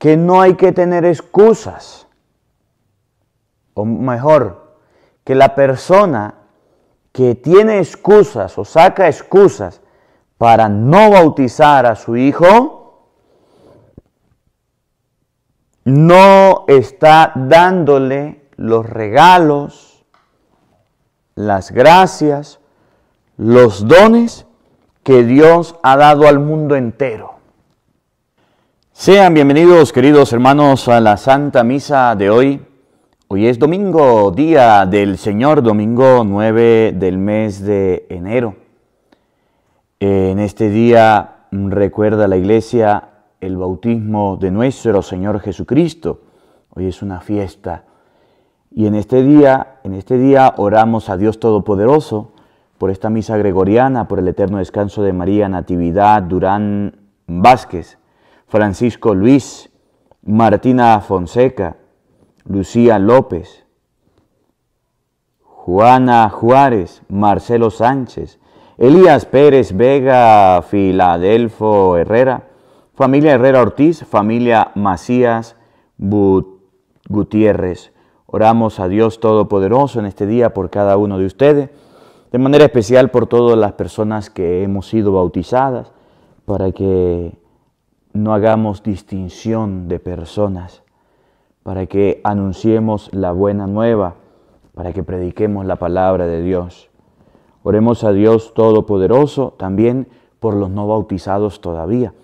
que no hay que tener excusas. O mejor, que la persona que tiene excusas o saca excusas para no bautizar a su hijo, no está dándole los regalos, las gracias, los dones que Dios ha dado al mundo entero. Sean bienvenidos queridos hermanos a la Santa Misa de hoy. Hoy es domingo, día del Señor, domingo 9 del mes de enero. En este día mm, recuerda la iglesia el bautismo de nuestro Señor Jesucristo. Hoy es una fiesta. Y en este día, en este día oramos a Dios Todopoderoso por esta misa gregoriana, por el eterno descanso de María Natividad Durán Vázquez Francisco Luis, Martina Fonseca, Lucía López, Juana Juárez, Marcelo Sánchez, Elías Pérez Vega, Filadelfo Herrera, familia Herrera Ortiz, familia Macías Gutiérrez. Oramos a Dios Todopoderoso en este día por cada uno de ustedes, de manera especial por todas las personas que hemos sido bautizadas, para que no hagamos distinción de personas, para que anunciemos la buena nueva, para que prediquemos la palabra de Dios. Oremos a Dios Todopoderoso también por los no bautizados todavía.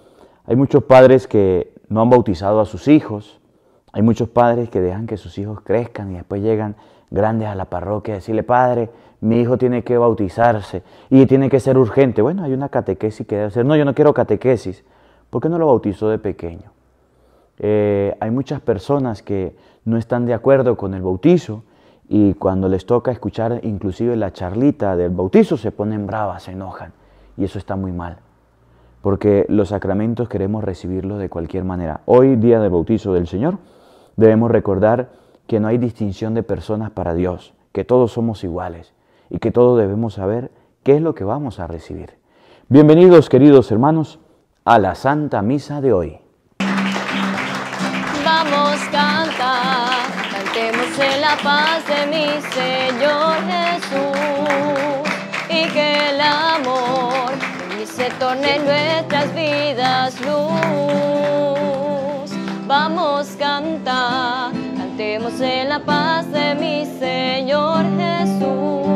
Hay muchos padres que no han bautizado a sus hijos, hay muchos padres que dejan que sus hijos crezcan y después llegan grandes a la parroquia a decirle, padre, mi hijo tiene que bautizarse y tiene que ser urgente. Bueno, hay una catequesis que debe hacer. No, yo no quiero catequesis. ¿Por qué no lo bautizó de pequeño? Eh, hay muchas personas que no están de acuerdo con el bautizo y cuando les toca escuchar inclusive la charlita del bautizo se ponen bravas, se enojan y eso está muy mal. Porque los sacramentos queremos recibirlos de cualquier manera. Hoy, día del bautizo del Señor, debemos recordar que no hay distinción de personas para Dios, que todos somos iguales y que todos debemos saber qué es lo que vamos a recibir. Bienvenidos queridos hermanos a la Santa Misa de hoy. Vamos, a cantar, cantemos en la paz de mi Señor Jesús y que el amor se torne en nuestras vidas luz. Vamos, cantar, cantemos en la paz de mi Señor Jesús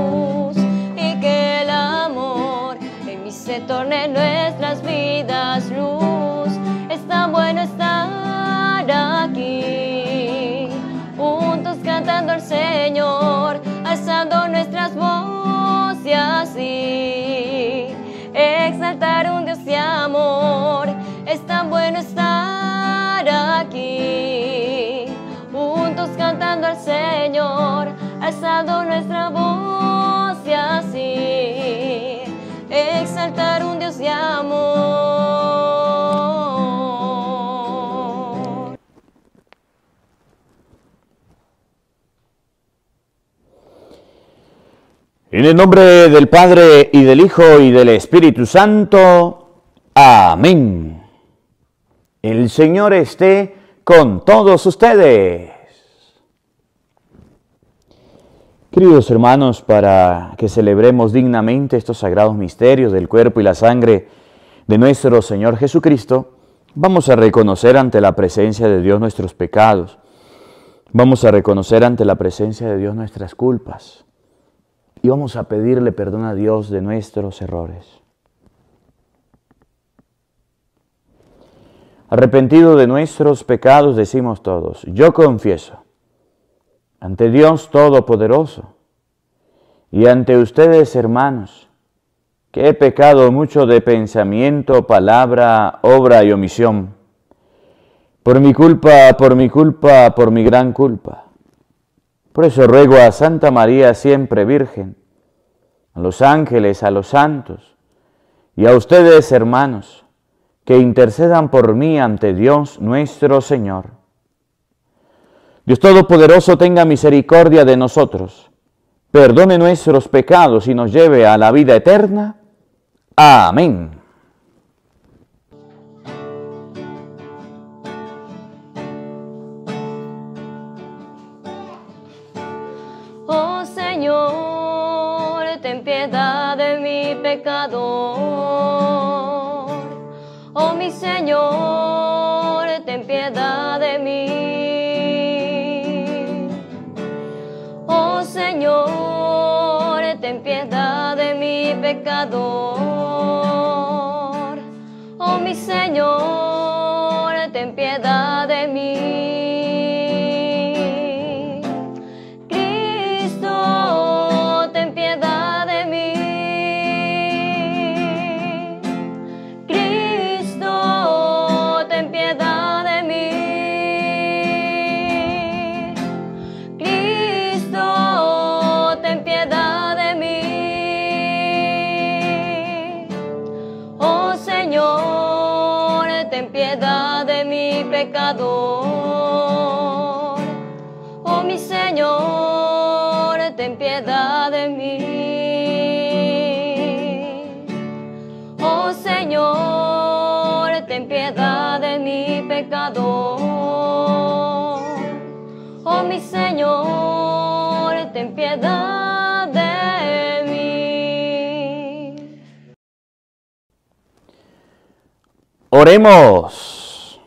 bueno estar aquí, juntos cantando al Señor, alzando nuestra voz y así, exaltar un Dios de amor. En el nombre del Padre y del Hijo y del Espíritu Santo, Amén. El Señor esté con todos ustedes. Queridos hermanos, para que celebremos dignamente estos sagrados misterios del cuerpo y la sangre de nuestro Señor Jesucristo, vamos a reconocer ante la presencia de Dios nuestros pecados. Vamos a reconocer ante la presencia de Dios nuestras culpas. Y vamos a pedirle perdón a Dios de nuestros errores. Arrepentido de nuestros pecados, decimos todos, yo confieso ante Dios Todopoderoso y ante ustedes, hermanos, que he pecado mucho de pensamiento, palabra, obra y omisión. Por mi culpa, por mi culpa, por mi gran culpa. Por eso ruego a Santa María siempre Virgen, a los ángeles, a los santos y a ustedes, hermanos, que intercedan por mí ante Dios nuestro Señor. Dios Todopoderoso tenga misericordia de nosotros, perdone nuestros pecados y nos lleve a la vida eterna. Amén. Oh Señor, ten piedad de mi pecador Oh mi Señor, ten piedad de mí. Oh Señor, ten piedad de mi pecador. Oh mi Señor, ten piedad de Oremos.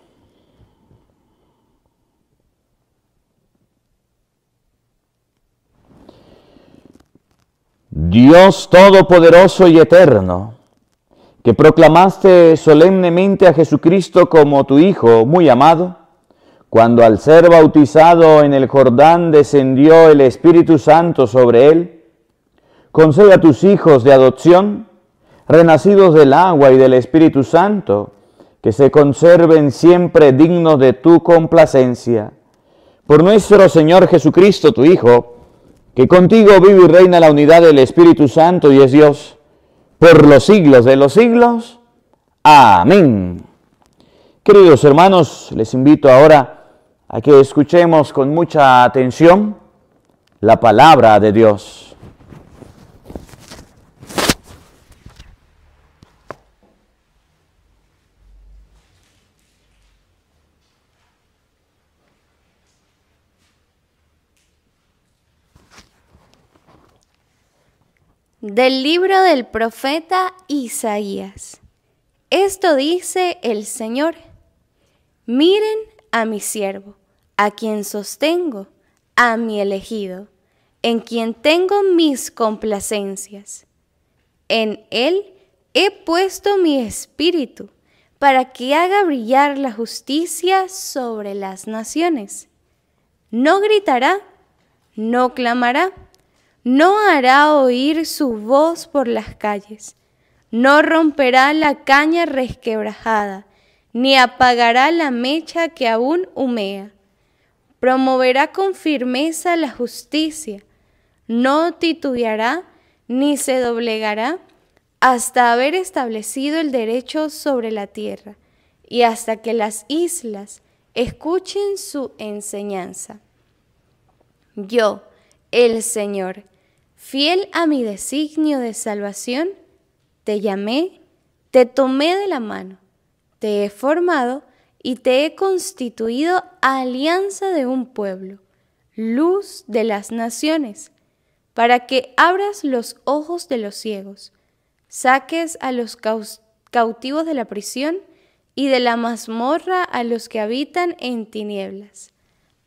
Dios Todopoderoso y Eterno, que proclamaste solemnemente a Jesucristo como tu Hijo muy amado, cuando al ser bautizado en el Jordán descendió el Espíritu Santo sobre él, concede a tus hijos de adopción, renacidos del agua y del Espíritu Santo, que se conserven siempre dignos de tu complacencia. Por nuestro Señor Jesucristo, tu Hijo, que contigo vive y reina la unidad del Espíritu Santo y es Dios, por los siglos de los siglos. Amén. Queridos hermanos, les invito ahora a que escuchemos con mucha atención la palabra de Dios. Del libro del profeta Isaías. Esto dice el Señor. Miren a mi siervo a quien sostengo, a mi elegido, en quien tengo mis complacencias. En él he puesto mi espíritu para que haga brillar la justicia sobre las naciones. No gritará, no clamará, no hará oír su voz por las calles, no romperá la caña resquebrajada, ni apagará la mecha que aún humea promoverá con firmeza la justicia, no titubeará ni se doblegará hasta haber establecido el derecho sobre la tierra y hasta que las islas escuchen su enseñanza. Yo, el Señor, fiel a mi designio de salvación, te llamé, te tomé de la mano, te he formado y te he constituido alianza de un pueblo, luz de las naciones, para que abras los ojos de los ciegos, saques a los cautivos de la prisión y de la mazmorra a los que habitan en tinieblas.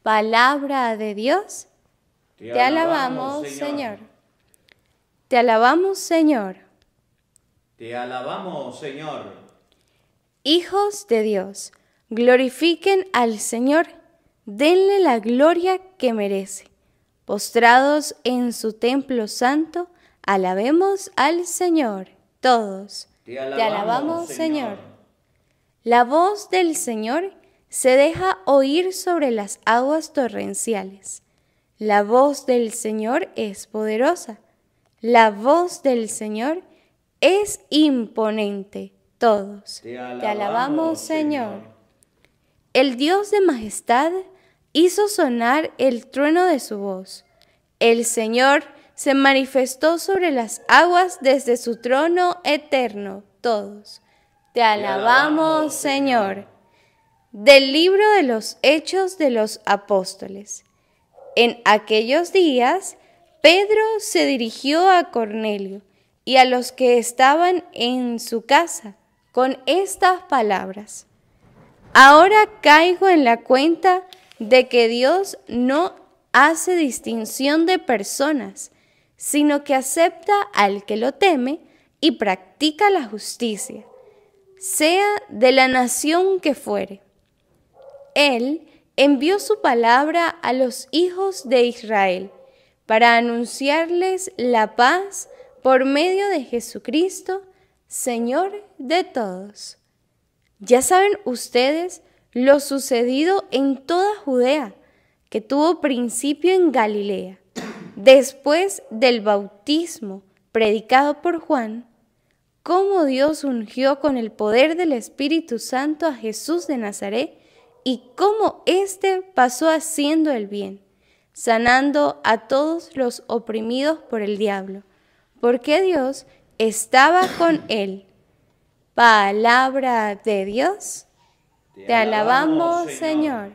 Palabra de Dios, te, alabamos, Señor. Te alabamos, Señor. Te alabamos, Señor. Hijos de Dios, Glorifiquen al Señor, denle la gloria que merece. Postrados en su templo santo, alabemos al Señor. Todos, te alabamos, Señor. La voz del Señor se deja oír sobre las aguas torrenciales. La voz del Señor es poderosa. La voz del Señor es imponente. Todos, te alabamos, Señor. El Dios de majestad hizo sonar el trueno de su voz. El Señor se manifestó sobre las aguas desde su trono eterno. Todos. Te alabamos, Señor. Del libro de los Hechos de los Apóstoles. En aquellos días, Pedro se dirigió a Cornelio y a los que estaban en su casa con estas palabras. Ahora caigo en la cuenta de que Dios no hace distinción de personas, sino que acepta al que lo teme y practica la justicia, sea de la nación que fuere. Él envió su palabra a los hijos de Israel para anunciarles la paz por medio de Jesucristo, Señor de todos. Ya saben ustedes lo sucedido en toda Judea, que tuvo principio en Galilea, después del bautismo predicado por Juan, cómo Dios ungió con el poder del Espíritu Santo a Jesús de Nazaret y cómo éste pasó haciendo el bien, sanando a todos los oprimidos por el diablo, porque Dios estaba con él. Palabra de Dios. Te, alabamos, Señor.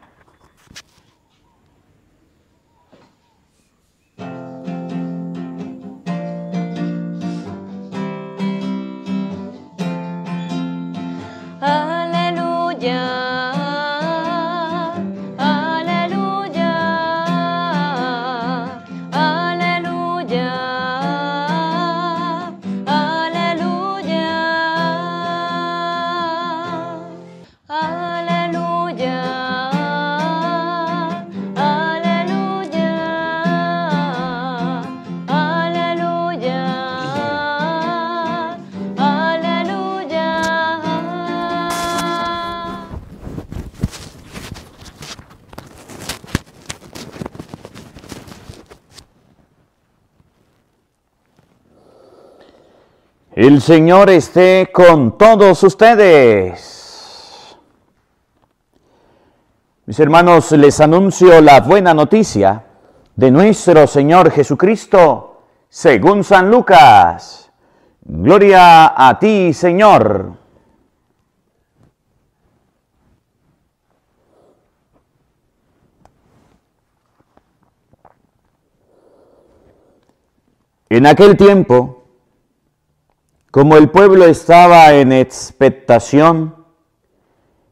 El Señor esté con todos ustedes. Mis hermanos, les anuncio la buena noticia de nuestro Señor Jesucristo, según San Lucas. Gloria a ti, Señor. En aquel tiempo, como el pueblo estaba en expectación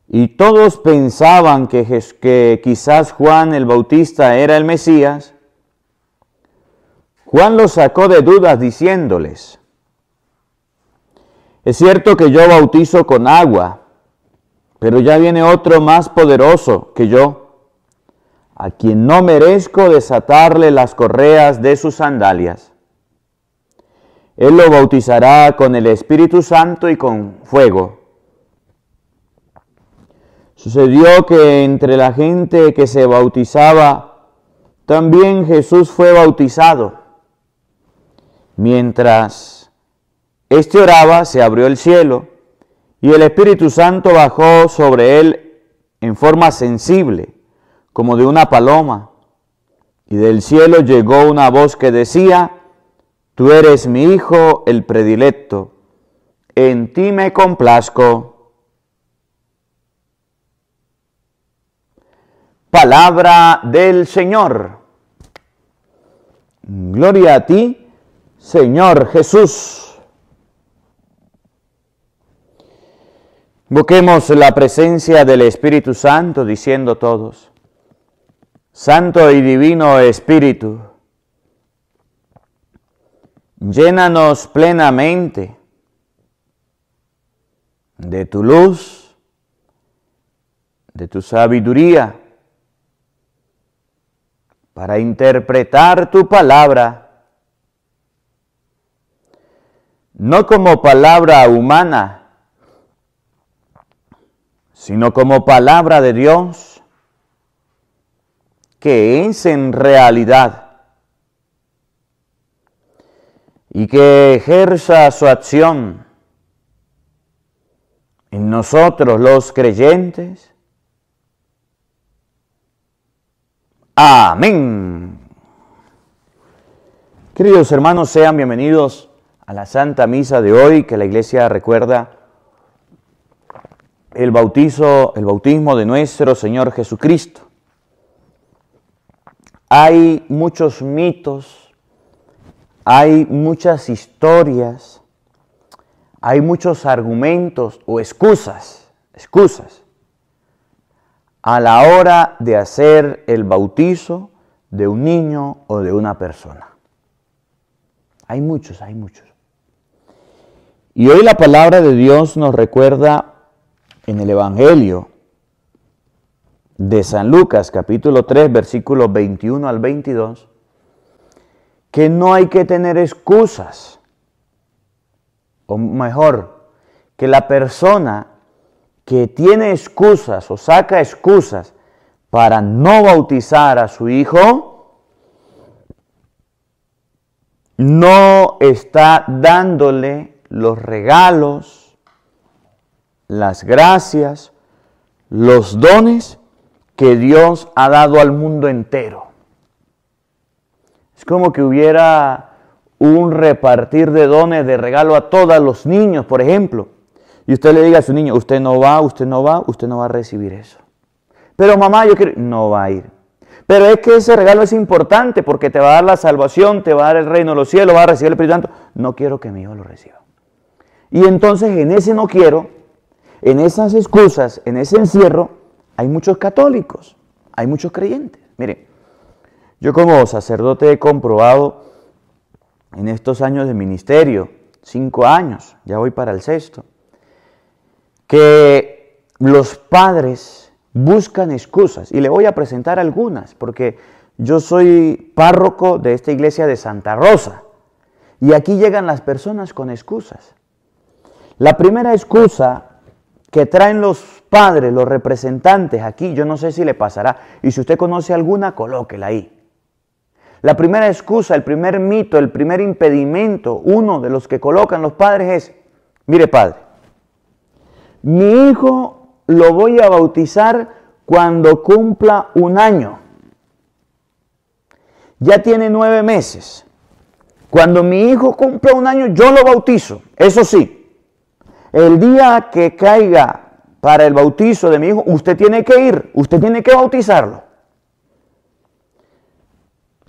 y todos pensaban que, quizás Juan el Bautista era el Mesías, Juan los sacó de dudas diciéndoles, es cierto que yo bautizo con agua, pero ya viene otro más poderoso que yo, a quien no merezco desatarle las correas de sus sandalias. Él lo bautizará con el Espíritu Santo y con fuego. Sucedió que entre la gente que se bautizaba, también Jesús fue bautizado. Mientras éste oraba, se abrió el cielo y el Espíritu Santo bajó sobre él en forma sensible, como de una paloma. Y del cielo llegó una voz que decía, Tú eres mi Hijo el predilecto, en ti me complazco. Palabra del Señor. Gloria a ti, Señor Jesús. Boquemos la presencia del Espíritu Santo diciendo todos, Santo y Divino Espíritu, Llénanos plenamente de tu luz, de tu sabiduría, para interpretar tu palabra, no como palabra humana, sino como palabra de Dios, que es en realidad y que ejerza su acción en nosotros los creyentes. Amén. Queridos hermanos, sean bienvenidos a la Santa Misa de hoy que la Iglesia recuerda el bautizo, el bautismo de nuestro Señor Jesucristo. Hay muchos mitos hay muchas historias, hay muchos argumentos o excusas, excusas, a la hora de hacer el bautizo de un niño o de una persona. Hay muchos, hay muchos. Y hoy la palabra de Dios nos recuerda en el Evangelio de San Lucas capítulo 3 versículos 21 al 22 que no hay que tener excusas. O mejor, que la persona que tiene excusas o saca excusas para no bautizar a su hijo, no está dándole los regalos, las gracias, los dones que Dios ha dado al mundo entero. Es como que hubiera un repartir de dones, de regalo a todos los niños, por ejemplo. Y usted le diga a su niño, usted no va, usted no va, usted no va a recibir eso. Pero mamá, yo quiero... No va a ir. Pero es que ese regalo es importante porque te va a dar la salvación, te va a dar el reino de los cielos, va a recibir el Espíritu Santo. No quiero que mi hijo lo reciba. Y entonces en ese no quiero, en esas excusas, en ese encierro, hay muchos católicos, hay muchos creyentes. Miren, yo como sacerdote he comprobado en estos años de ministerio, cinco años, ya voy para el sexto, que los padres buscan excusas y le voy a presentar algunas, porque yo soy párroco de esta iglesia de Santa Rosa y aquí llegan las personas con excusas. La primera excusa que traen los padres, los representantes aquí, yo no sé si le pasará, y si usted conoce alguna, colóquela ahí. La primera excusa, el primer mito, el primer impedimento, uno de los que colocan los padres es, mire padre, mi hijo lo voy a bautizar cuando cumpla un año. Ya tiene nueve meses. Cuando mi hijo cumpla un año, yo lo bautizo. Eso sí, el día que caiga para el bautizo de mi hijo, usted tiene que ir, usted tiene que bautizarlo.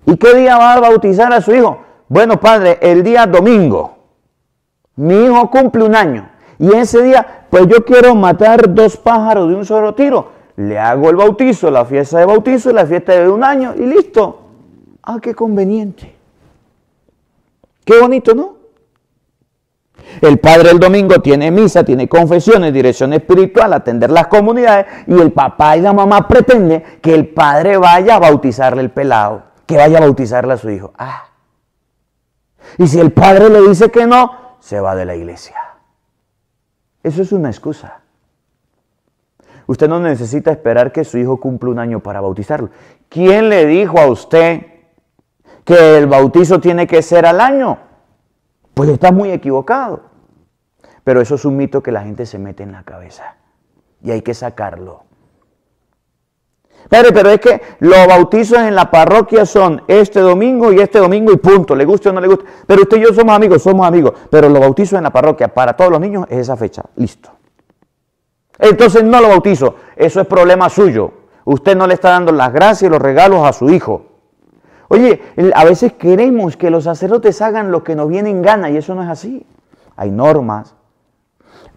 ¿Y qué día va a bautizar a su hijo? Bueno, padre, el día domingo. Mi hijo cumple un año. Y ese día, pues yo quiero matar dos pájaros de un solo tiro. Le hago el bautizo, la fiesta de bautizo, la fiesta de un año y listo. Ah, qué conveniente. Qué bonito, ¿no? El padre el domingo tiene misa, tiene confesiones, dirección espiritual, atender las comunidades y el papá y la mamá pretenden que el padre vaya a bautizarle el pelado que vaya a bautizarle a su hijo. Ah. Y si el padre le dice que no, se va de la iglesia. Eso es una excusa. Usted no necesita esperar que su hijo cumpla un año para bautizarlo. ¿Quién le dijo a usted que el bautizo tiene que ser al año? Pues está muy equivocado. Pero eso es un mito que la gente se mete en la cabeza y hay que sacarlo pero es que los bautizos en la parroquia son este domingo y este domingo y punto, le guste o no le guste. Pero usted y yo somos amigos, somos amigos. Pero los bautizos en la parroquia para todos los niños es esa fecha, listo. Entonces no lo bautizo, eso es problema suyo. Usted no le está dando las gracias y los regalos a su hijo. Oye, a veces queremos que los sacerdotes hagan lo que nos viene en gana y eso no es así. Hay normas,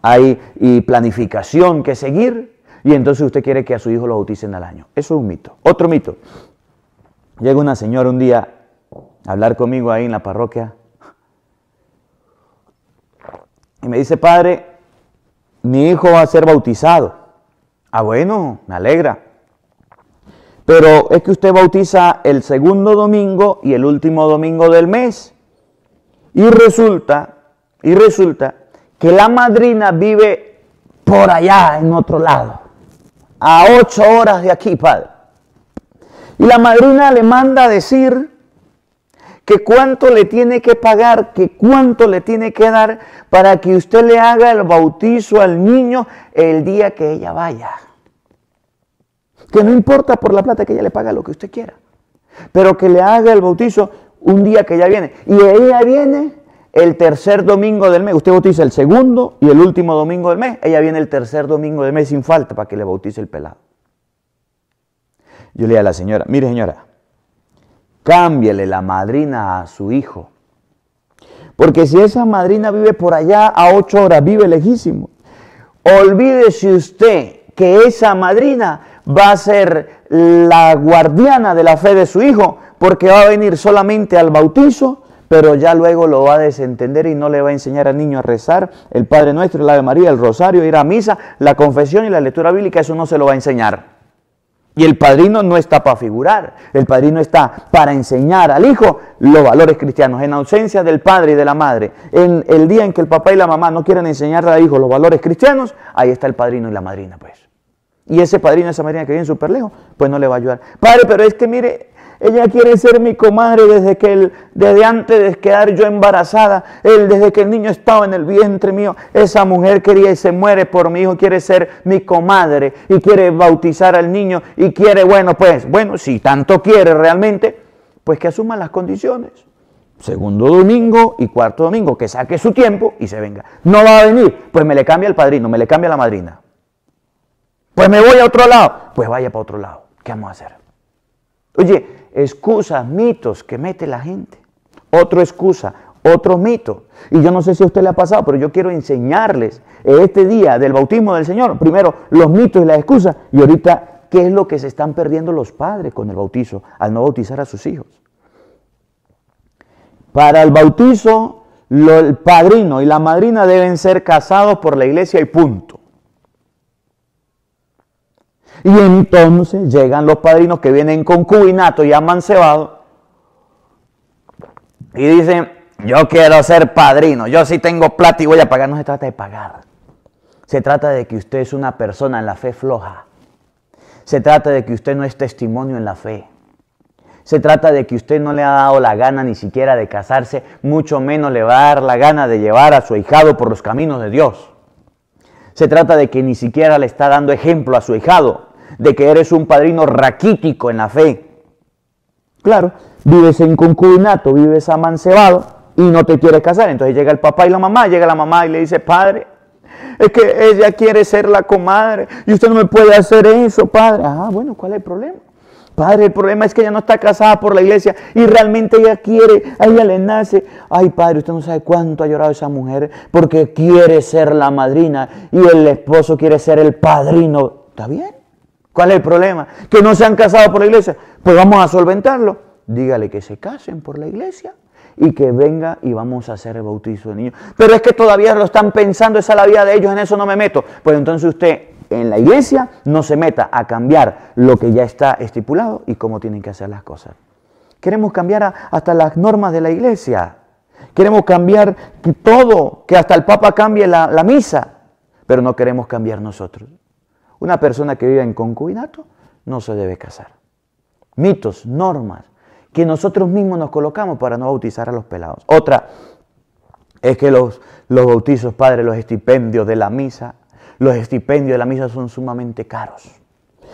hay y planificación que seguir y entonces usted quiere que a su hijo lo bauticen al año. Eso es un mito. Otro mito. Llega una señora un día a hablar conmigo ahí en la parroquia y me dice, padre, mi hijo va a ser bautizado. Ah, bueno, me alegra. Pero es que usted bautiza el segundo domingo y el último domingo del mes. Y resulta, y resulta que la madrina vive por allá, en otro lado a ocho horas de aquí, padre. Y la madrina le manda a decir que cuánto le tiene que pagar, que cuánto le tiene que dar para que usted le haga el bautizo al niño el día que ella vaya. Que no importa por la plata que ella le paga lo que usted quiera, pero que le haga el bautizo un día que ella viene. Y ella viene el tercer domingo del mes. Usted bautiza el segundo y el último domingo del mes. Ella viene el tercer domingo del mes sin falta para que le bautice el pelado. Yo le a la señora, mire señora, cámbiale la madrina a su hijo. Porque si esa madrina vive por allá a ocho horas, vive lejísimo. Olvídese usted que esa madrina va a ser la guardiana de la fe de su hijo, porque va a venir solamente al bautizo pero ya luego lo va a desentender y no le va a enseñar al niño a rezar el Padre Nuestro, el Ave María, el Rosario, ir a misa, la confesión y la lectura bíblica, eso no se lo va a enseñar. Y el padrino no está para figurar, el padrino está para enseñar al hijo los valores cristianos. En ausencia del padre y de la madre, en el día en que el papá y la mamá no quieran enseñarle al hijo los valores cristianos, ahí está el padrino y la madrina, pues. Y ese padrino, esa madrina que viene súper lejos, pues no le va a ayudar. Padre, pero es que mire, ella quiere ser mi comadre desde que él, desde antes de quedar yo embarazada, él desde que el niño estaba en el vientre mío. Esa mujer quería y se muere por mi hijo, quiere ser mi comadre y quiere bautizar al niño y quiere, bueno, pues, bueno, si tanto quiere realmente, pues que asuma las condiciones. Segundo domingo y cuarto domingo, que saque su tiempo y se venga. No va a venir, pues me le cambia el padrino, me le cambia la madrina. Pues me voy a otro lado, pues vaya para otro lado. ¿Qué vamos a hacer? Oye, excusas, mitos que mete la gente. otro excusa, otro mito. Y yo no sé si a usted le ha pasado, pero yo quiero enseñarles este día del bautismo del Señor, primero los mitos y las excusas, y ahorita qué es lo que se están perdiendo los padres con el bautizo, al no bautizar a sus hijos. Para el bautizo, el padrino y la madrina deben ser casados por la iglesia y punto. Y entonces llegan los padrinos que vienen con cubinato y amancebado y dicen, yo quiero ser padrino, yo sí tengo plata y voy a pagar. No se trata de pagar, se trata de que usted es una persona en la fe floja. Se trata de que usted no es testimonio en la fe. Se trata de que usted no le ha dado la gana ni siquiera de casarse, mucho menos le va a dar la gana de llevar a su hijado por los caminos de Dios. Se trata de que ni siquiera le está dando ejemplo a su hijado de que eres un padrino raquítico en la fe. Claro, vives en concubinato, vives amancebado y no te quieres casar. Entonces llega el papá y la mamá, llega la mamá y le dice, padre, es que ella quiere ser la comadre y usted no me puede hacer eso, padre. Ah, bueno, ¿cuál es el problema? Padre, el problema es que ella no está casada por la iglesia y realmente ella quiere, a ella le nace. Ay, padre, usted no sabe cuánto ha llorado esa mujer porque quiere ser la madrina y el esposo quiere ser el padrino. ¿Está bien? ¿Cuál es el problema? ¿Que no se han casado por la iglesia? Pues vamos a solventarlo. Dígale que se casen por la iglesia y que venga y vamos a hacer el bautizo de niños. Pero es que todavía lo están pensando, esa es la vida de ellos, en eso no me meto. Pues entonces usted en la iglesia no se meta a cambiar lo que ya está estipulado y cómo tienen que hacer las cosas. Queremos cambiar hasta las normas de la iglesia. Queremos cambiar todo, que hasta el Papa cambie la misa, pero no queremos cambiar nosotros. Una persona que vive en concubinato no se debe casar. Mitos, normas que nosotros mismos nos colocamos para no bautizar a los pelados. Otra es que los, los bautizos, padre, los estipendios de la misa, los estipendios de la misa son sumamente caros.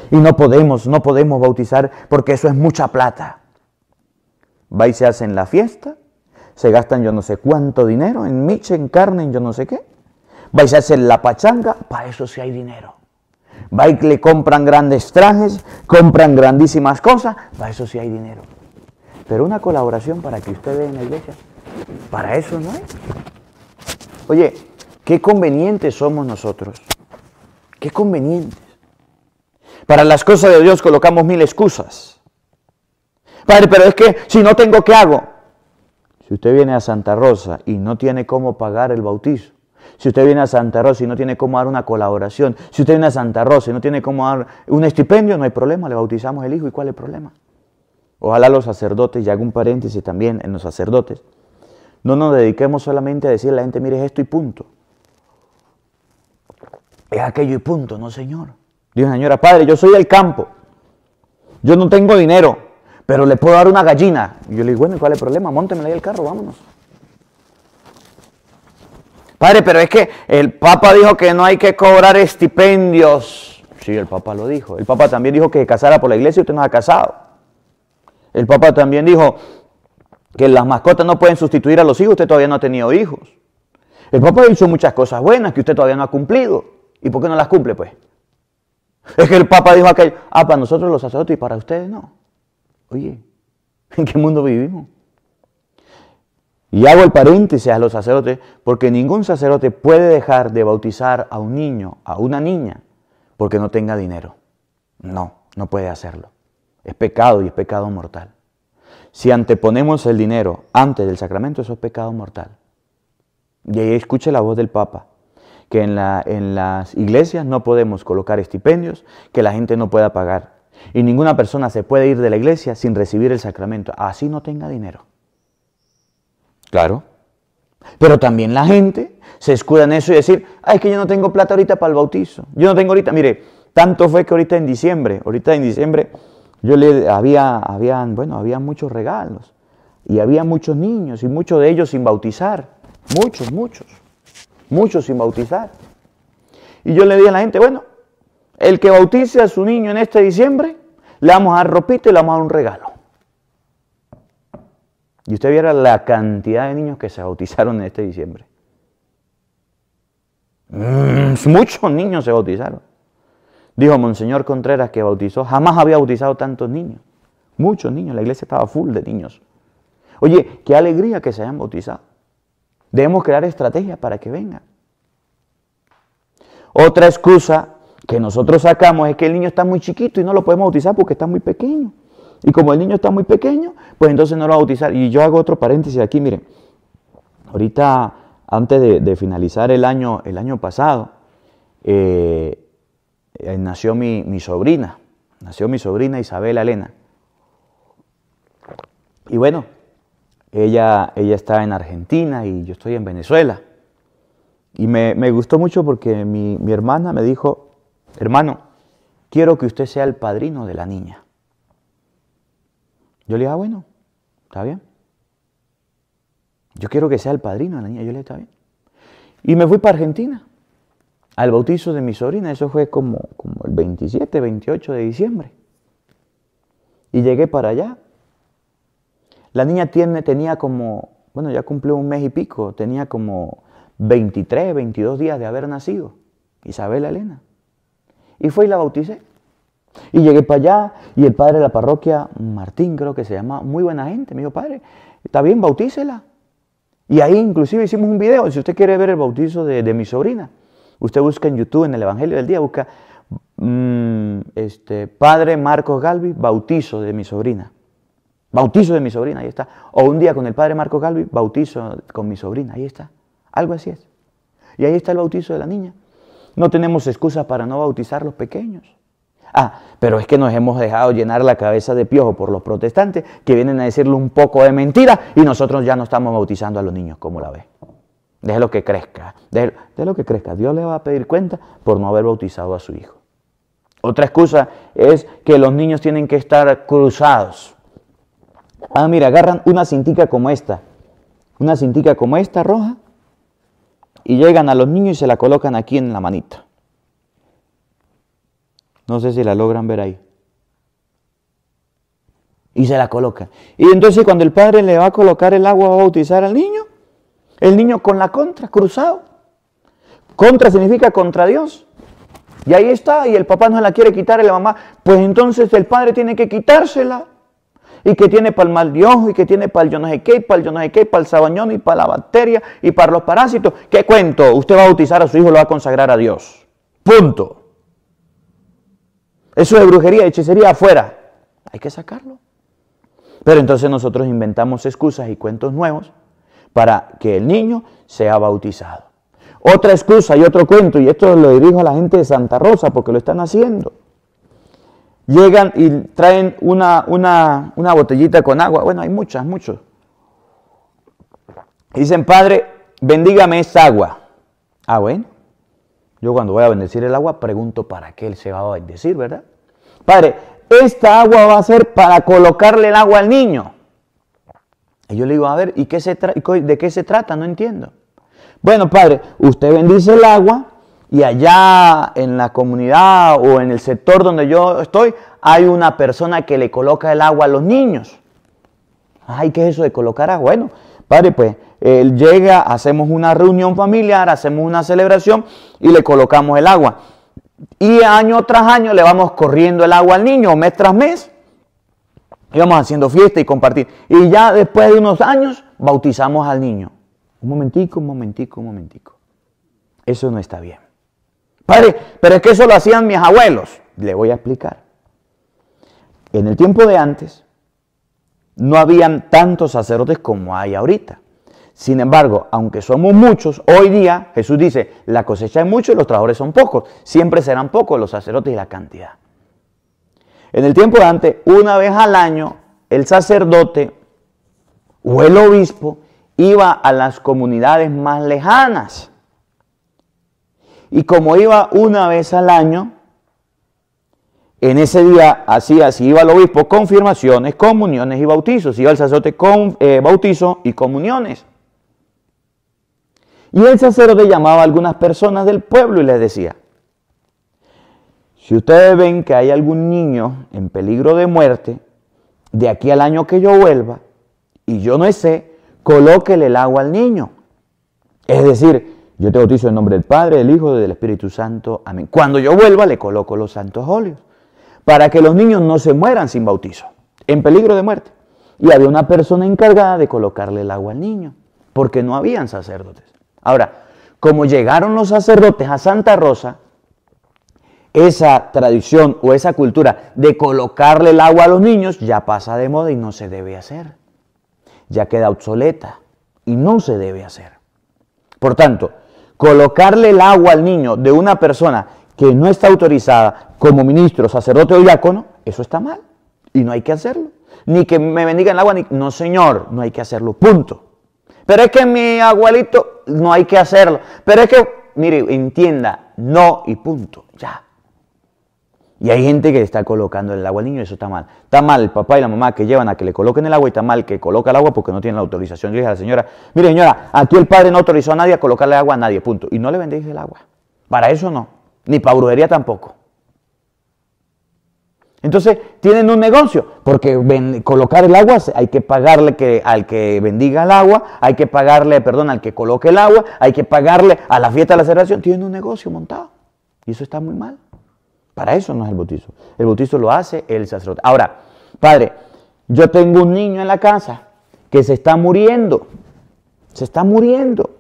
Y no podemos, no podemos bautizar porque eso es mucha plata. Va y se hacen la fiesta, se gastan yo no sé cuánto dinero en miche, en carne, en yo no sé qué. Va y se hacen la pachanga, para eso sí hay dinero. Va y le compran grandes trajes, compran grandísimas cosas, para eso sí hay dinero. Pero una colaboración para que usted vea en la iglesia, para eso no es. Oye, qué convenientes somos nosotros. Qué convenientes. Para las cosas de Dios colocamos mil excusas. Padre, pero es que si no tengo, ¿qué hago? Si usted viene a Santa Rosa y no tiene cómo pagar el bautizo, si usted viene a Santa Rosa y no tiene cómo dar una colaboración, si usted viene a Santa Rosa y no tiene cómo dar un estipendio, no hay problema, le bautizamos el hijo y cuál es el problema. Ojalá los sacerdotes, y hago un paréntesis también en los sacerdotes, no nos dediquemos solamente a decir a la gente, mire, esto y punto. Es aquello y punto, no señor. Dijo señora, padre, yo soy del campo. Yo no tengo dinero, pero le puedo dar una gallina. Y yo le digo, bueno, ¿y cuál es el problema? Móntemela ahí el carro, vámonos. Padre, pero es que el Papa dijo que no hay que cobrar estipendios. Sí, el Papa lo dijo. El Papa también dijo que se casara por la iglesia y usted no ha casado. El Papa también dijo que las mascotas no pueden sustituir a los hijos, usted todavía no ha tenido hijos. El Papa hizo muchas cosas buenas que usted todavía no ha cumplido. ¿Y por qué no las cumple, pues? Es que el Papa dijo aquello, ah, para nosotros los sacerdotes y para ustedes no. Oye, ¿en qué mundo vivimos? Y hago el paréntesis a los sacerdotes porque ningún sacerdote puede dejar de bautizar a un niño, a una niña, porque no tenga dinero. No, no puede hacerlo. Es pecado y es pecado mortal. Si anteponemos el dinero antes del sacramento, eso es pecado mortal. Y ahí escuche la voz del Papa, que en, en las iglesias no podemos colocar estipendios que la gente no pueda pagar. Y ninguna persona se puede ir de la iglesia sin recibir el sacramento, así no tenga dinero. Claro. Pero también la gente se escuda en eso y decir, ay, es que yo no tengo plata ahorita para el bautizo. Yo no tengo ahorita, mire, tanto fue que ahorita en diciembre, ahorita en diciembre, yo le había, habían, bueno, había muchos regalos. Y había muchos niños y muchos de ellos sin bautizar. Muchos, muchos. Muchos sin bautizar. Y yo le dije a la gente, bueno, el que bautice a su niño en este diciembre, le vamos a dar ropito y le vamos a dar un regalo. Y usted viera la cantidad de niños que se bautizaron en este diciembre. Mm, muchos niños se bautizaron. Dijo Monseñor Contreras que bautizó, jamás había bautizado tantos niños. Muchos niños, la iglesia estaba full de niños. Oye, qué alegría que se hayan bautizado. Debemos crear estrategias para que vengan. Otra excusa que nosotros sacamos es que el niño está muy chiquito y no lo podemos bautizar porque está muy pequeño. Y como el niño está muy pequeño, pues entonces no lo va a bautizar. Y yo hago otro paréntesis aquí, miren. Ahorita, antes de, finalizar el año, el año pasado, eh, eh, nació mi, sobrina, nació mi sobrina Isabel Elena. Y bueno, ella, ella está en Argentina y yo estoy en Venezuela. Y me, gustó mucho porque mi hermana me dijo, hermano, quiero que usted sea el padrino de la niña. Yo le dije, ah, bueno, está bien. Yo quiero que sea el padrino de la niña. Yo le dije, está bien. Y me fui para Argentina, al bautizo de mi sobrina. Eso fue como, como el 27, 28 de diciembre. Y llegué para allá. La niña tiene, tenía como, bueno, ya cumplió un mes y pico, tenía como 23, 22 días de haber nacido, Isabel Elena. Y fue y la bauticé. Y llegué para allá y el padre de la parroquia, Martín creo que se llama, muy buena gente, me dijo, padre, está bien, bautícela. Y ahí inclusive hicimos un video, si usted quiere ver el bautizo de, mi sobrina, usted busca en YouTube, en el Evangelio del Día, busca mm, este, Padre Marcos Galvi, bautizo de mi sobrina. Bautizo de mi sobrina, ahí está. O un día con el Padre Marcos Galvi, bautizo con mi sobrina, ahí está. Algo así es. Y ahí está el bautizo de la niña. No tenemos excusas para no bautizar los pequeños. Ah, pero es que nos hemos dejado llenar la cabeza de piojo por los protestantes que vienen a decirle un poco de mentira y nosotros ya no estamos bautizando a los niños, como la ve. lo que crezca, déjelo, lo que crezca. Dios le va a pedir cuenta por no haber bautizado a su hijo. Otra excusa es que los niños tienen que estar cruzados. Ah, mira, agarran una cintica como esta, una cintica como esta roja, y llegan a los niños y se la colocan aquí en la manita. No sé si la logran ver ahí. Y se la coloca. Y entonces cuando el padre le va a colocar el agua a bautizar al niño, el niño con la contra, cruzado. Contra significa contra Dios. Y ahí está, y el papá no la quiere quitar, y la mamá, pues entonces el padre tiene que quitársela. Y que tiene para el mal de y que tiene para el yo no sé qué, para el yo no para el sabañón, y para la bacteria, y para los parásitos. ¿Qué cuento? Usted va a bautizar a su hijo, lo va a consagrar a Dios. Punto. Eso de brujería, hechicería, afuera. Hay que sacarlo. Pero entonces nosotros inventamos excusas y cuentos nuevos para que el niño sea bautizado. Otra excusa y otro cuento, y esto lo dirijo a la gente de Santa Rosa porque lo están haciendo. Llegan y traen una, una botellita con agua. Bueno, hay muchas, muchos. Dicen, Padre, bendígame esa agua. Ah, bueno. Yo cuando voy a bendecir el agua, pregunto para qué él se va a bendecir, ¿verdad? Padre, esta agua va a ser para colocarle el agua al niño. Y yo le digo, a ver, ¿y qué se de qué se trata? No entiendo. Bueno, padre, usted bendice el agua y allá en la comunidad o en el sector donde yo estoy, hay una persona que le coloca el agua a los niños. Ay, ¿qué es eso de colocar agua? Bueno, padre, pues él llega, hacemos una reunión familiar, hacemos una celebración y le colocamos el agua. Y año tras año le vamos corriendo el agua al niño, mes tras mes. Y vamos haciendo fiesta y compartir. Y ya después de unos años bautizamos al niño. Un momentico, un momentico, un momentico. Eso no está bien. Padre, pero es que eso lo hacían mis abuelos. Le voy a explicar. En el tiempo de antes no habían tantos sacerdotes como hay ahorita. Sin embargo, aunque somos muchos, hoy día Jesús dice, la cosecha es mucho y los trabajadores son pocos. Siempre serán pocos los sacerdotes y la cantidad. En el tiempo de antes, una vez al año, el sacerdote o el obispo iba a las comunidades más lejanas. Y como iba una vez al año, en ese día hacía, así, iba el obispo, confirmaciones, comuniones y bautizos. Iba el sacerdote con eh, bautizo y comuniones. Y el sacerdote llamaba a algunas personas del pueblo y les decía, si ustedes ven que hay algún niño en peligro de muerte, de aquí al año que yo vuelva, y yo no sé, colóquele el agua al niño. Es decir, yo te bautizo en nombre del Padre, del Hijo y del Espíritu Santo. Amén. Cuando yo vuelva le coloco los santos óleos, para que los niños no se mueran sin bautizo, en peligro de muerte. Y había una persona encargada de colocarle el agua al niño, porque no habían sacerdotes. Ahora, como llegaron los sacerdotes a Santa Rosa, esa tradición o esa cultura de colocarle el agua a los niños ya pasa de moda y no se debe hacer. Ya queda obsoleta y no se debe hacer. Por tanto, colocarle el agua al niño de una persona que no está autorizada como ministro, sacerdote o diácono, eso está mal y no hay que hacerlo. Ni que me bendiga el agua, ni... no señor, no hay que hacerlo, punto. Pero es que mi abuelito no hay que hacerlo. Pero es que, mire, entienda, no y punto, ya. Y hay gente que está colocando el agua al niño y eso está mal. Está mal el papá y la mamá que llevan a que le coloquen el agua y está mal que coloca el agua porque no tiene la autorización. Yo dije a la señora, mire señora, aquí el padre no autorizó a nadie a colocarle agua a nadie, punto. Y no le vendéis el agua. Para eso no. Ni para brujería tampoco. Entonces tienen un negocio, porque colocar el agua hay que pagarle que, al que bendiga el agua, hay que pagarle, perdón, al que coloque el agua, hay que pagarle a la fiesta de la celebración. Tienen un negocio montado y eso está muy mal. Para eso no es el bautizo. El bautizo lo hace el sacerdote. Ahora, padre, yo tengo un niño en la casa que se está muriendo, se está muriendo.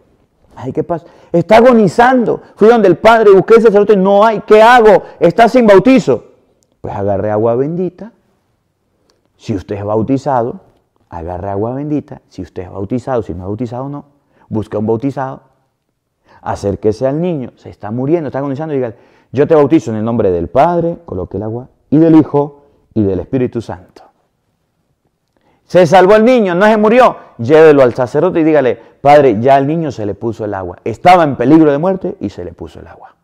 Ay, ¿qué Está agonizando. Fui donde el padre, busqué el sacerdote, no hay, ¿qué hago? Está sin bautizo. Pues agarre agua bendita. Si usted es bautizado, agarre agua bendita. Si usted es bautizado, si no es bautizado, no. Busca un bautizado. Acérquese al niño. Se está muriendo, está agonizando. Diga, yo te bautizo en el nombre del Padre, coloque el agua, y del Hijo, y del Espíritu Santo. Se salvó el niño, no se murió. Llévelo al sacerdote y dígale, Padre, ya al niño se le puso el agua. Estaba en peligro de muerte y se le puso el agua.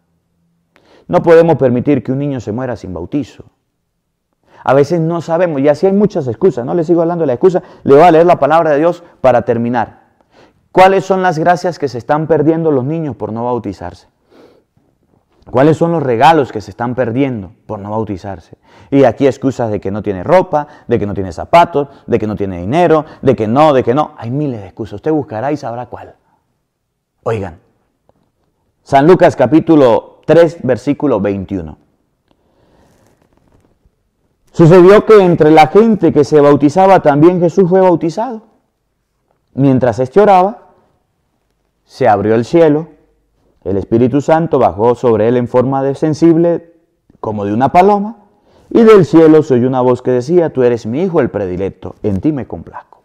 No podemos permitir que un niño se muera sin bautizo. A veces no sabemos, y así hay muchas excusas, no le sigo hablando de la excusa, le voy a leer la palabra de Dios para terminar. ¿Cuáles son las gracias que se están perdiendo los niños por no bautizarse? ¿Cuáles son los regalos que se están perdiendo por no bautizarse? Y aquí excusas de que no tiene ropa, de que no tiene zapatos, de que no tiene dinero, de que no, de que no. Hay miles de excusas. Usted buscará y sabrá cuál. Oigan, San Lucas capítulo 3, versículo 21. Sucedió que entre la gente que se bautizaba también Jesús fue bautizado. Mientras este oraba, se abrió el cielo, el Espíritu Santo bajó sobre él en forma de sensible como de una paloma, y del cielo se oyó una voz que decía, tú eres mi hijo el predilecto, en ti me complazco.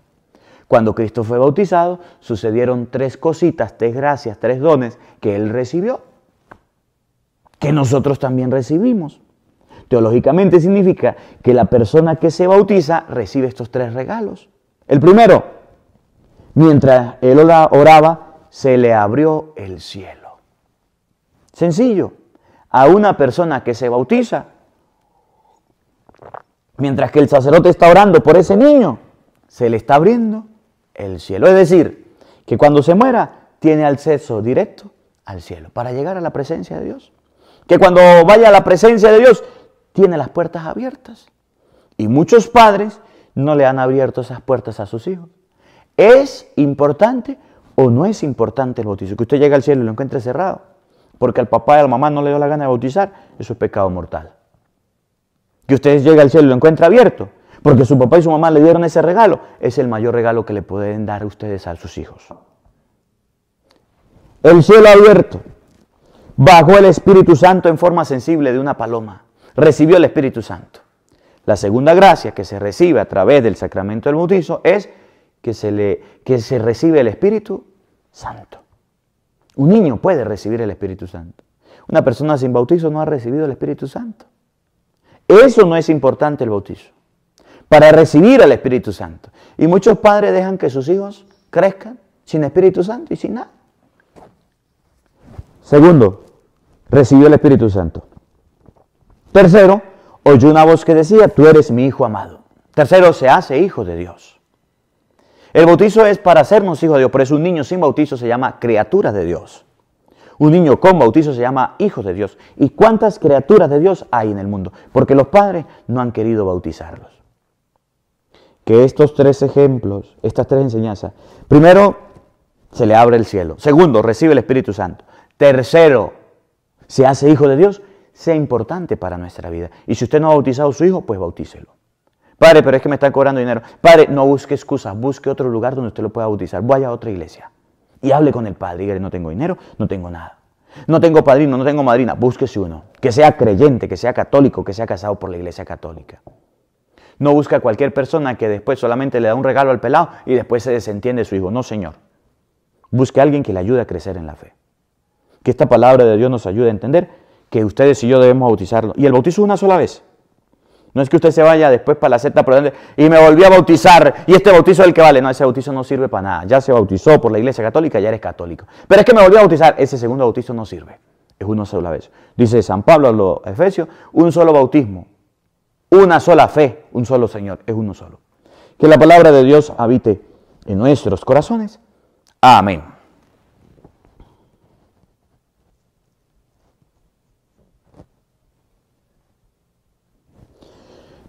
Cuando Cristo fue bautizado, sucedieron tres cositas, tres gracias, tres dones que él recibió que nosotros también recibimos. Teológicamente significa que la persona que se bautiza recibe estos tres regalos. El primero, mientras él oraba, se le abrió el cielo. Sencillo, a una persona que se bautiza, mientras que el sacerdote está orando por ese niño, se le está abriendo el cielo. Es decir, que cuando se muera, tiene acceso directo al cielo para llegar a la presencia de Dios que cuando vaya a la presencia de Dios tiene las puertas abiertas. Y muchos padres no le han abierto esas puertas a sus hijos. ¿Es importante o no es importante el bautizo? Que usted llegue al cielo y lo encuentre cerrado, porque al papá y a la mamá no le dio la gana de bautizar, eso es pecado mortal. Que usted llegue al cielo y lo encuentre abierto, porque su papá y su mamá le dieron ese regalo, es el mayor regalo que le pueden dar ustedes a sus hijos. El cielo abierto. Bajó el Espíritu Santo en forma sensible de una paloma. Recibió el Espíritu Santo. La segunda gracia que se recibe a través del sacramento del bautizo es que se, le, que se recibe el Espíritu Santo. Un niño puede recibir el Espíritu Santo. Una persona sin bautizo no ha recibido el Espíritu Santo. Eso no es importante el bautizo. Para recibir al Espíritu Santo. Y muchos padres dejan que sus hijos crezcan sin Espíritu Santo y sin nada. Segundo, recibió el Espíritu Santo. Tercero, oyó una voz que decía, tú eres mi hijo amado. Tercero, se hace hijo de Dios. El bautizo es para hacernos hijos de Dios, por eso un niño sin bautizo se llama criatura de Dios. Un niño con bautizo se llama hijo de Dios. ¿Y cuántas criaturas de Dios hay en el mundo? Porque los padres no han querido bautizarlos. Que estos tres ejemplos, estas tres enseñanzas, primero, se le abre el cielo. Segundo, recibe el Espíritu Santo. Tercero, se hace hijo de Dios, sea importante para nuestra vida. Y si usted no ha bautizado a su hijo, pues bautícelo. Padre, pero es que me están cobrando dinero. Padre, no busque excusas, busque otro lugar donde usted lo pueda bautizar. Vaya a otra iglesia y hable con el padre. Dígale, no tengo dinero, no tengo nada. No tengo padrino, no tengo madrina. Búsquese uno que sea creyente, que sea católico, que sea casado por la iglesia católica. No busque a cualquier persona que después solamente le da un regalo al pelado y después se desentiende su hijo. No, señor. Busque a alguien que le ayude a crecer en la fe que esta palabra de Dios nos ayude a entender que ustedes y yo debemos bautizarlo. Y el bautizo es una sola vez. No es que usted se vaya después para la secta y me volví a bautizar y este bautizo es el que vale. No, ese bautizo no sirve para nada. Ya se bautizó por la iglesia católica, ya eres católico. Pero es que me volví a bautizar. Ese segundo bautizo no sirve. Es una sola vez. Dice San Pablo a los Efesios, un solo bautismo, una sola fe, un solo Señor, es uno solo. Que la palabra de Dios habite en nuestros corazones. Amén.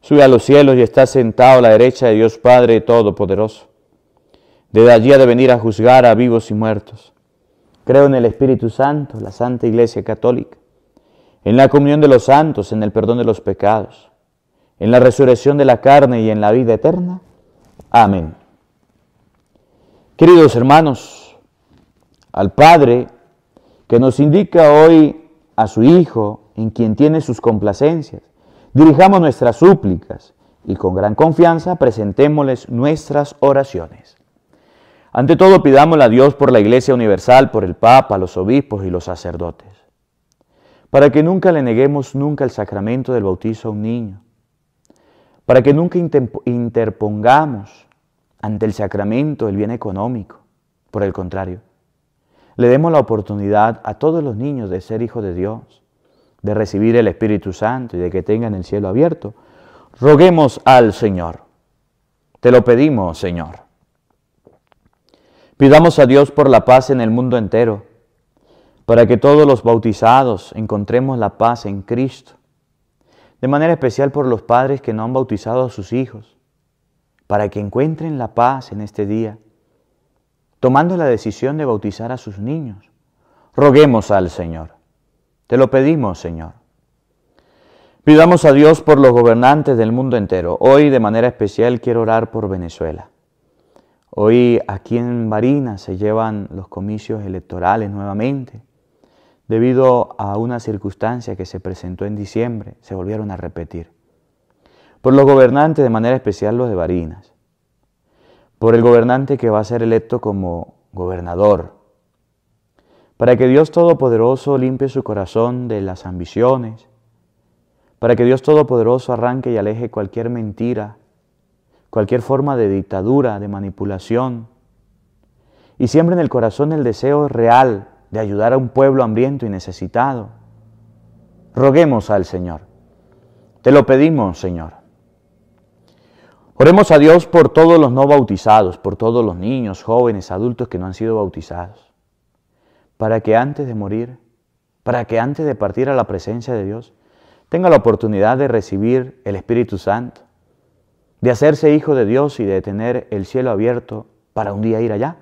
Sube a los cielos y está sentado a la derecha de Dios Padre Todopoderoso. Desde allí ha de venir a juzgar a vivos y muertos. Creo en el Espíritu Santo, la Santa Iglesia Católica, en la comunión de los santos, en el perdón de los pecados, en la resurrección de la carne y en la vida eterna. Amén. Queridos hermanos, al Padre que nos indica hoy a su Hijo, en quien tiene sus complacencias, Dirijamos nuestras súplicas y con gran confianza presentémosles nuestras oraciones. Ante todo pidámosle a Dios por la Iglesia Universal, por el Papa, los obispos y los sacerdotes, para que nunca le neguemos nunca el sacramento del bautizo a un niño, para que nunca interpongamos ante el sacramento el bien económico, por el contrario, le demos la oportunidad a todos los niños de ser hijos de Dios de recibir el Espíritu Santo y de que tengan el cielo abierto, roguemos al Señor. Te lo pedimos, Señor. Pidamos a Dios por la paz en el mundo entero, para que todos los bautizados encontremos la paz en Cristo, de manera especial por los padres que no han bautizado a sus hijos, para que encuentren la paz en este día, tomando la decisión de bautizar a sus niños. Roguemos al Señor. Te lo pedimos, Señor. Pidamos a Dios por los gobernantes del mundo entero. Hoy de manera especial quiero orar por Venezuela. Hoy aquí en Barinas se llevan los comicios electorales nuevamente. Debido a una circunstancia que se presentó en diciembre, se volvieron a repetir. Por los gobernantes, de manera especial los de Barinas. Por el gobernante que va a ser electo como gobernador para que Dios Todopoderoso limpie su corazón de las ambiciones, para que Dios Todopoderoso arranque y aleje cualquier mentira, cualquier forma de dictadura, de manipulación, y siembre en el corazón el deseo real de ayudar a un pueblo hambriento y necesitado. Roguemos al Señor. Te lo pedimos, Señor. Oremos a Dios por todos los no bautizados, por todos los niños, jóvenes, adultos que no han sido bautizados para que antes de morir, para que antes de partir a la presencia de Dios, tenga la oportunidad de recibir el Espíritu Santo, de hacerse hijo de Dios y de tener el cielo abierto para un día ir allá.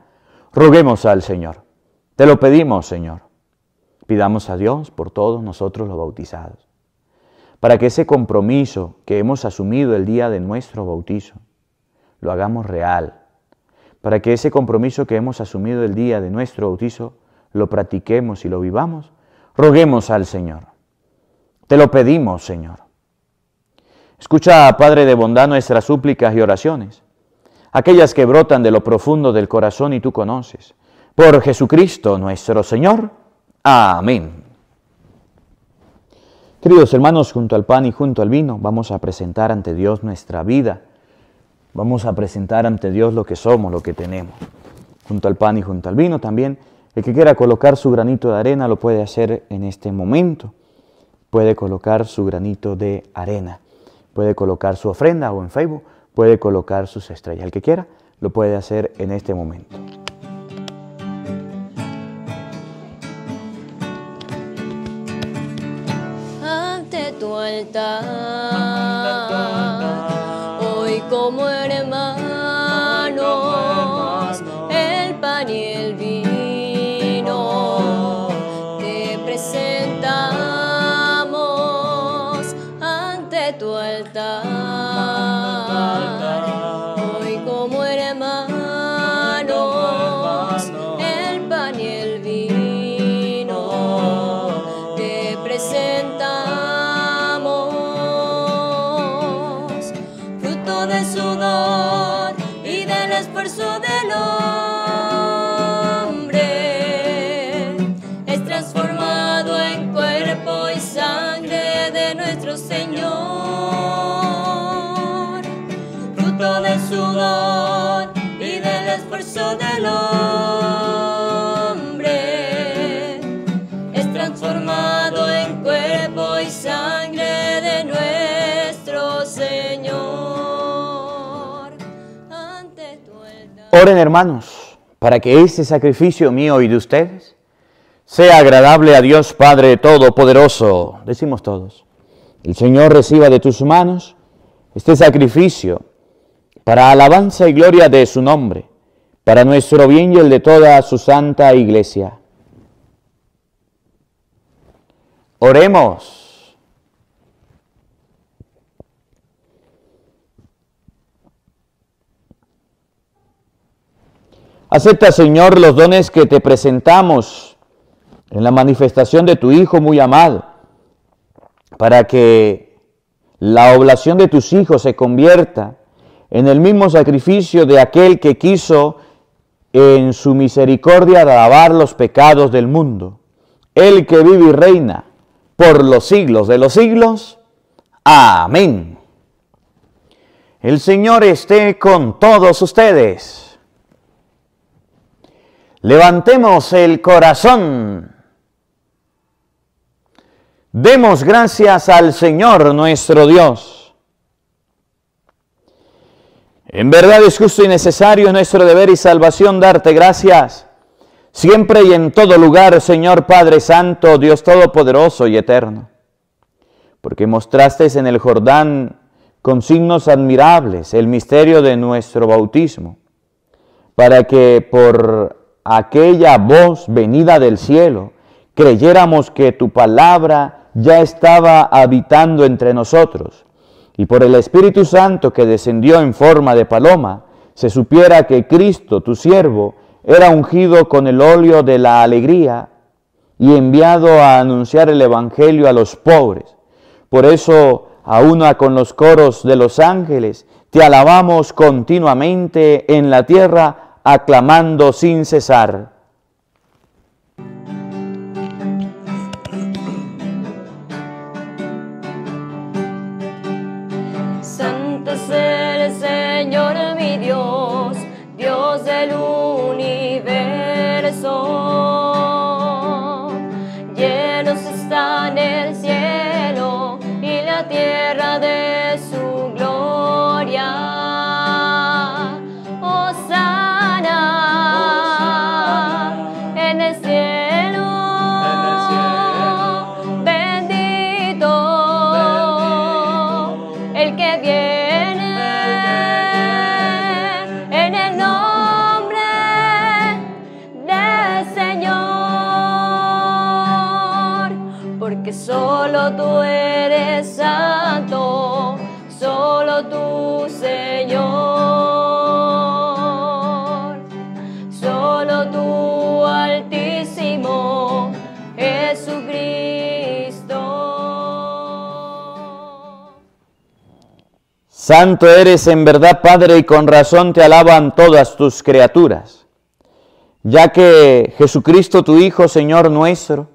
Roguemos al Señor. Te lo pedimos, Señor. Pidamos a Dios por todos nosotros los bautizados, para que ese compromiso que hemos asumido el día de nuestro bautizo lo hagamos real, para que ese compromiso que hemos asumido el día de nuestro bautizo lo practiquemos y lo vivamos, roguemos al Señor. Te lo pedimos, Señor. Escucha, Padre de bondad, nuestras súplicas y oraciones, aquellas que brotan de lo profundo del corazón y tú conoces. Por Jesucristo nuestro Señor. Amén. Queridos hermanos, junto al pan y junto al vino, vamos a presentar ante Dios nuestra vida. Vamos a presentar ante Dios lo que somos, lo que tenemos. Junto al pan y junto al vino también el que quiera colocar su granito de arena lo puede hacer en este momento. Puede colocar su granito de arena. Puede colocar su ofrenda o en Facebook. Puede colocar sus estrellas. El que quiera lo puede hacer en este momento. Ante tu hoy como saltar. Oren hermanos, para que este sacrificio mío y de ustedes sea agradable a Dios Padre Todopoderoso. Decimos todos, el Señor reciba de tus manos este sacrificio para alabanza y gloria de su nombre, para nuestro bien y el de toda su santa iglesia. Oremos. Acepta, Señor, los dones que te presentamos en la manifestación de tu Hijo muy amado, para que la oblación de tus hijos se convierta en el mismo sacrificio de aquel que quiso en su misericordia lavar los pecados del mundo. El que vive y reina por los siglos de los siglos. Amén. El Señor esté con todos ustedes. Levantemos el corazón. Demos gracias al Señor nuestro Dios. En verdad es justo y necesario nuestro deber y salvación darte gracias, siempre y en todo lugar, Señor Padre Santo, Dios Todopoderoso y Eterno, porque mostraste en el Jordán con signos admirables el misterio de nuestro bautismo, para que por aquella voz venida del cielo, creyéramos que tu palabra ya estaba habitando entre nosotros, y por el Espíritu Santo que descendió en forma de paloma, se supiera que Cristo, tu siervo, era ungido con el óleo de la alegría y enviado a anunciar el Evangelio a los pobres. Por eso, a con los coros de los ángeles, te alabamos continuamente en la tierra, aclamando sin cesar tú eres santo, solo tú Señor, solo tú altísimo Jesucristo. Santo eres en verdad, Padre, y con razón te alaban todas tus criaturas, ya que Jesucristo tu Hijo, Señor nuestro,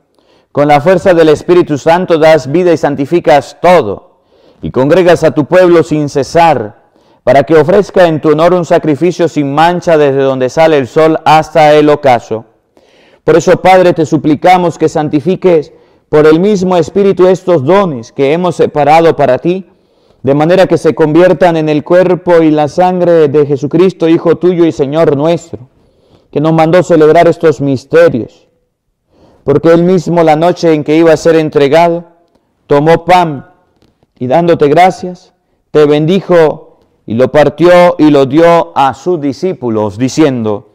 con la fuerza del Espíritu Santo das vida y santificas todo, y congregas a tu pueblo sin cesar, para que ofrezca en tu honor un sacrificio sin mancha desde donde sale el sol hasta el ocaso. Por eso, Padre, te suplicamos que santifiques por el mismo Espíritu estos dones que hemos separado para ti, de manera que se conviertan en el cuerpo y la sangre de Jesucristo, Hijo tuyo y Señor nuestro, que nos mandó celebrar estos misterios porque él mismo la noche en que iba a ser entregado, tomó pan y dándote gracias, te bendijo y lo partió y lo dio a sus discípulos, diciendo,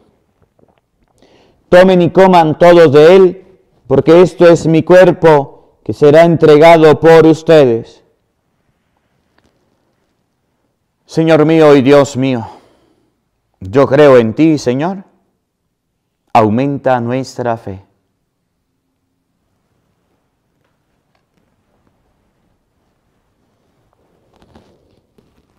tomen y coman todos de él, porque esto es mi cuerpo que será entregado por ustedes. Señor mío y Dios mío, yo creo en ti, Señor, aumenta nuestra fe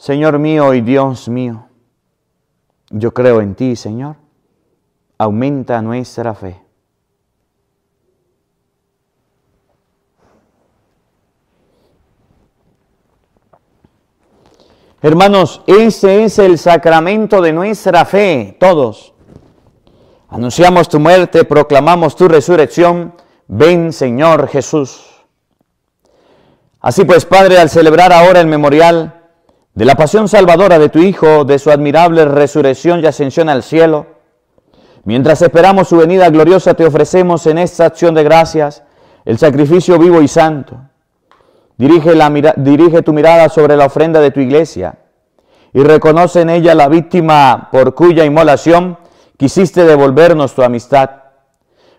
Señor mío y Dios mío, yo creo en ti, Señor. Aumenta nuestra fe. Hermanos, ese es el sacramento de nuestra fe, todos. Anunciamos tu muerte, proclamamos tu resurrección. Ven, Señor Jesús. Así pues, Padre, al celebrar ahora el memorial, de la pasión salvadora de tu Hijo, de su admirable resurrección y ascensión al cielo. Mientras esperamos su venida gloriosa, te ofrecemos en esta acción de gracias el sacrificio vivo y santo. Dirige, dirige tu mirada sobre la ofrenda de tu iglesia y reconoce en ella la víctima por cuya inmolación quisiste devolvernos tu amistad,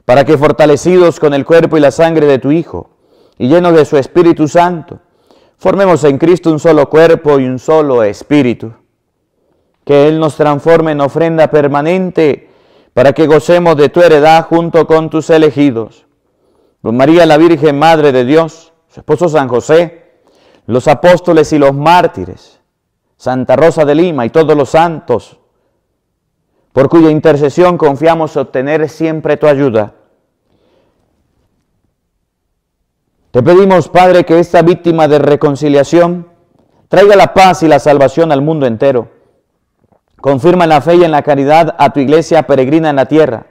para que fortalecidos con el cuerpo y la sangre de tu Hijo y llenos de su Espíritu Santo, Formemos en Cristo un solo cuerpo y un solo espíritu. Que Él nos transforme en ofrenda permanente para que gocemos de tu heredad junto con tus elegidos. Don María la Virgen, Madre de Dios, su esposo San José, los apóstoles y los mártires, Santa Rosa de Lima y todos los santos, por cuya intercesión confiamos obtener siempre tu ayuda Te pedimos, Padre, que esta víctima de reconciliación traiga la paz y la salvación al mundo entero. Confirma en la fe y en la caridad a tu iglesia peregrina en la tierra,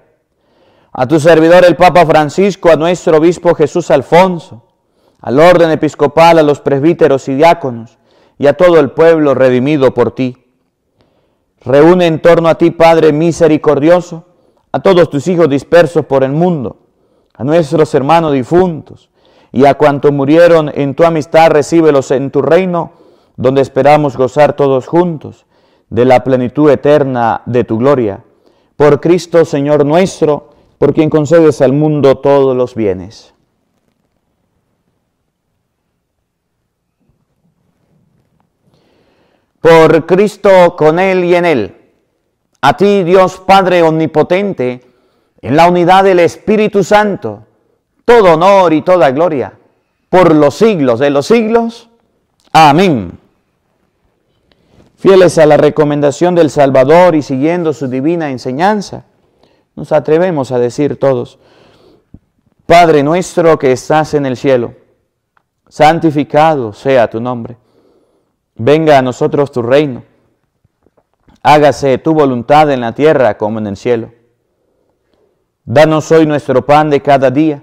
a tu servidor el Papa Francisco, a nuestro obispo Jesús Alfonso, al orden episcopal, a los presbíteros y diáconos, y a todo el pueblo redimido por ti. Reúne en torno a ti, Padre misericordioso, a todos tus hijos dispersos por el mundo, a nuestros hermanos difuntos, y a cuanto murieron en tu amistad, recíbelos en tu reino, donde esperamos gozar todos juntos de la plenitud eterna de tu gloria. Por Cristo, Señor nuestro, por quien concedes al mundo todos los bienes. Por Cristo, con Él y en Él. A ti, Dios Padre Omnipotente, en la unidad del Espíritu Santo, todo honor y toda gloria por los siglos de los siglos. Amén. Fieles a la recomendación del Salvador y siguiendo su divina enseñanza, nos atrevemos a decir todos, Padre nuestro que estás en el cielo, santificado sea tu nombre, venga a nosotros tu reino, hágase tu voluntad en la tierra como en el cielo. Danos hoy nuestro pan de cada día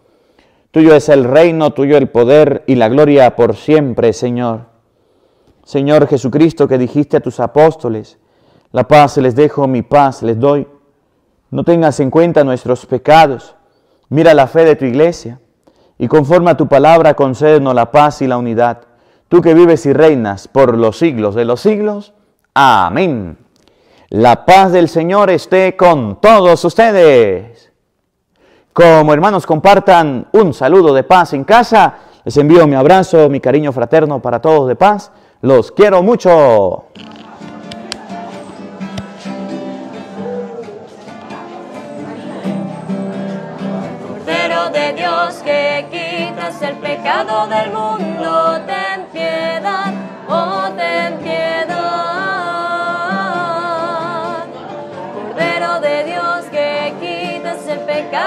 Tuyo es el reino, tuyo el poder y la gloria por siempre, Señor. Señor Jesucristo, que dijiste a tus apóstoles, la paz les dejo, mi paz les doy. No tengas en cuenta nuestros pecados. Mira la fe de tu iglesia y conforme a tu palabra concédenos la paz y la unidad. Tú que vives y reinas por los siglos de los siglos. Amén. La paz del Señor esté con todos ustedes. Como hermanos compartan un saludo de paz en casa, les envío mi abrazo, mi cariño fraterno para todos de paz. Los quiero mucho. de Dios que quitas el pecado del mundo,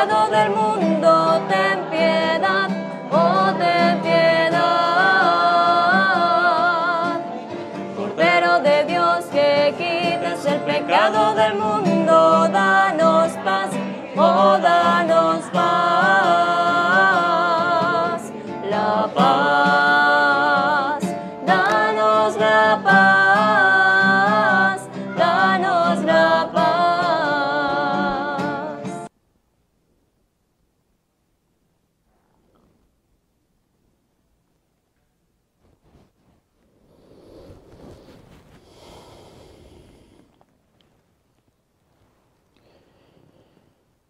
del mundo, ten piedad, oh ten piedad. Cordero de Dios que quites el pecado del mundo.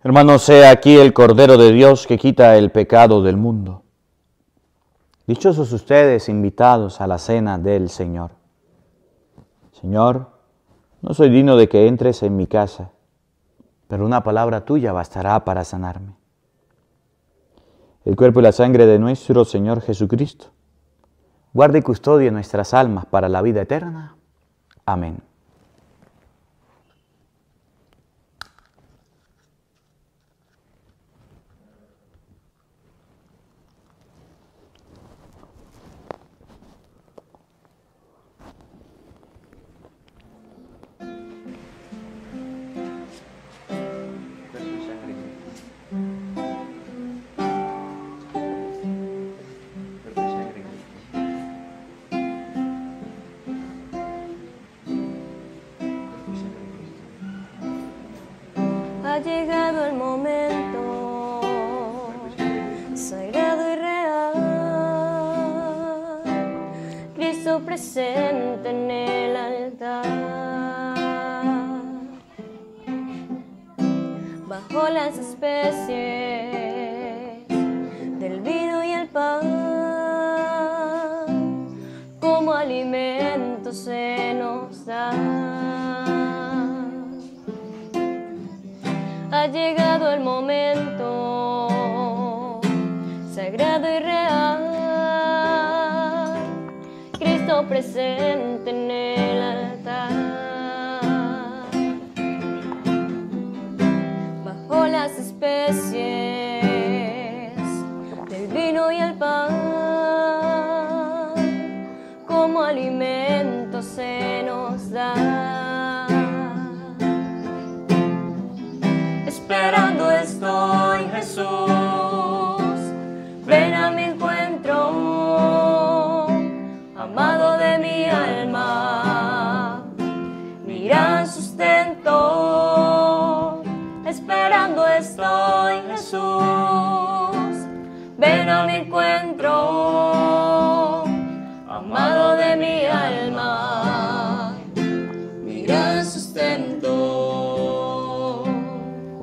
Hermanos, sea aquí el Cordero de Dios que quita el pecado del mundo. Dichosos ustedes invitados a la cena del Señor. Señor, no soy digno de que entres en mi casa, pero una palabra tuya bastará para sanarme. El cuerpo y la sangre de nuestro Señor Jesucristo. Guarde y custodia nuestras almas para la vida eterna. Amén.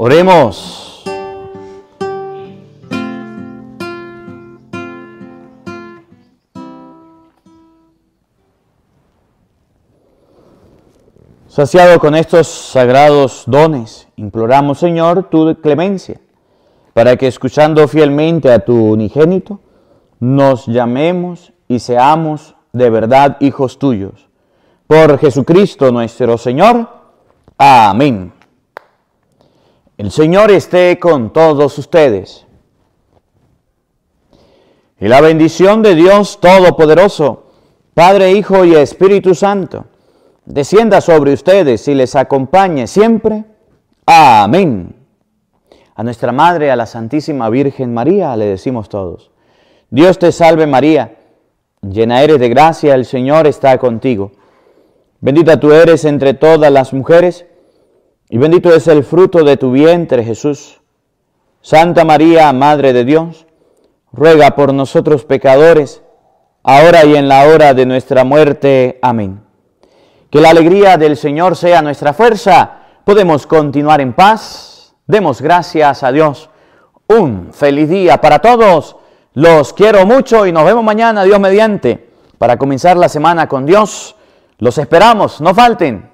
Oremos. Saciado con estos sagrados dones, imploramos, Señor, tu clemencia, para que escuchando fielmente a tu unigénito, nos llamemos y seamos de verdad hijos tuyos. Por Jesucristo nuestro Señor. Amén. El Señor esté con todos ustedes. Y la bendición de Dios Todopoderoso, Padre, Hijo y Espíritu Santo, descienda sobre ustedes y les acompañe siempre. Amén. A nuestra Madre, a la Santísima Virgen María, le decimos todos, Dios te salve María, llena eres de gracia, el Señor está contigo. Bendita tú eres entre todas las mujeres, y bendito es el fruto de tu vientre, Jesús. Santa María, Madre de Dios, ruega por nosotros pecadores, ahora y en la hora de nuestra muerte. Amén. Que la alegría del Señor sea nuestra fuerza. Podemos continuar en paz. Demos gracias a Dios. Un feliz día para todos. Los quiero mucho y nos vemos mañana, Dios mediante, para comenzar la semana con Dios. Los esperamos, no falten.